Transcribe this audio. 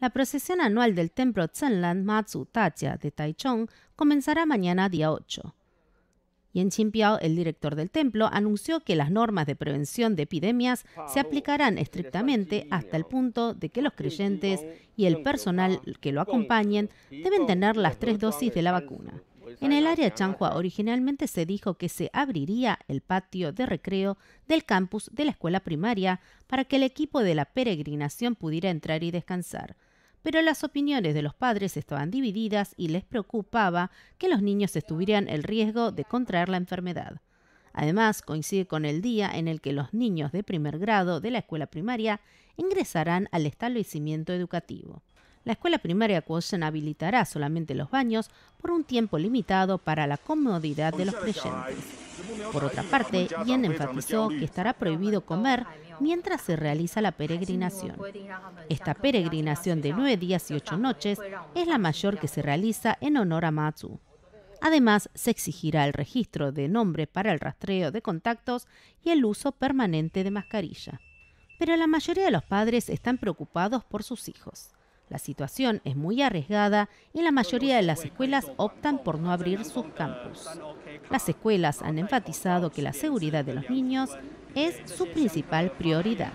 La procesión anual del templo Lan Matsu Tatia de Taichung comenzará mañana día 8. Yen Piao, el director del templo, anunció que las normas de prevención de epidemias se aplicarán estrictamente hasta el punto de que los creyentes y el personal que lo acompañen deben tener las tres dosis de la vacuna. En el área Changhua originalmente se dijo que se abriría el patio de recreo del campus de la escuela primaria para que el equipo de la peregrinación pudiera entrar y descansar pero las opiniones de los padres estaban divididas y les preocupaba que los niños estuvieran el riesgo de contraer la enfermedad. Además, coincide con el día en el que los niños de primer grado de la escuela primaria ingresarán al establecimiento educativo. La escuela primaria Quotion habilitará solamente los baños por un tiempo limitado para la comodidad de los creyentes. Por otra parte, Yen enfatizó que estará prohibido comer mientras se realiza la peregrinación. Esta peregrinación de nueve días y ocho noches es la mayor que se realiza en honor a Matsu. Además, se exigirá el registro de nombre para el rastreo de contactos y el uso permanente de mascarilla. Pero la mayoría de los padres están preocupados por sus hijos. La situación es muy arriesgada y la mayoría de las escuelas optan por no abrir sus campus. Las escuelas han enfatizado que la seguridad de los niños es su principal prioridad.